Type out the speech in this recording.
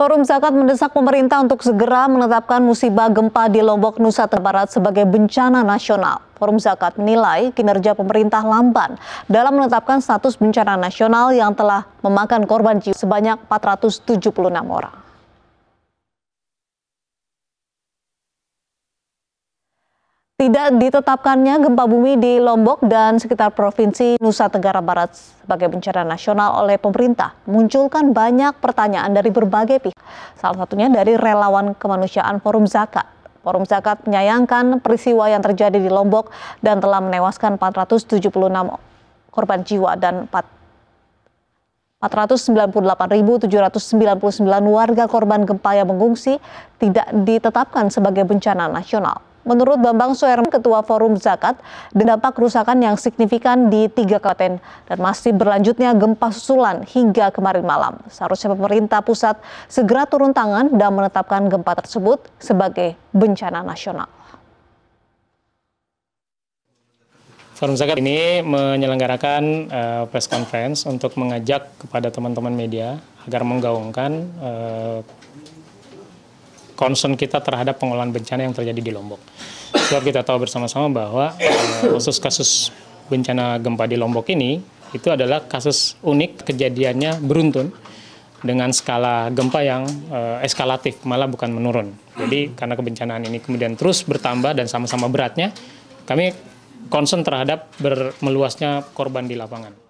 Forum Zakat mendesak pemerintah untuk segera menetapkan musibah gempa di Lombok, Nusa Tenggara Barat sebagai bencana nasional. Forum Zakat menilai kinerja pemerintah lamban dalam menetapkan status bencana nasional yang telah memakan korban jiwa sebanyak 476 orang. Tidak ditetapkannya gempa bumi di Lombok dan sekitar Provinsi Nusa Tenggara Barat sebagai bencana nasional oleh pemerintah munculkan banyak pertanyaan dari berbagai pihak. Salah satunya dari relawan kemanusiaan Forum Zakat. Forum Zakat menyayangkan peristiwa yang terjadi di Lombok dan telah menewaskan 476 korban jiwa dan 4 498.799 warga korban gempa yang mengungsi tidak ditetapkan sebagai bencana nasional. Menurut Bambang Soerman, Ketua Forum Zakat, dampak kerusakan yang signifikan di tiga kabupaten dan masih berlanjutnya gempa susulan hingga kemarin malam. Seharusnya pemerintah pusat segera turun tangan dan menetapkan gempa tersebut sebagai bencana nasional. Forum Zakat ini menyelenggarakan uh, press conference untuk mengajak kepada teman-teman media agar menggaungkan uh, concern kita terhadap pengolahan bencana yang terjadi di Lombok. Sebab kita tahu bersama-sama bahwa eh, kasus-kasus bencana gempa di Lombok ini itu adalah kasus unik kejadiannya beruntun dengan skala gempa yang uh, eskalatif malah bukan menurun. Jadi karena kebencanaan ini kemudian terus bertambah dan sama-sama beratnya, kami concern terhadap meluasnya korban di lapangan.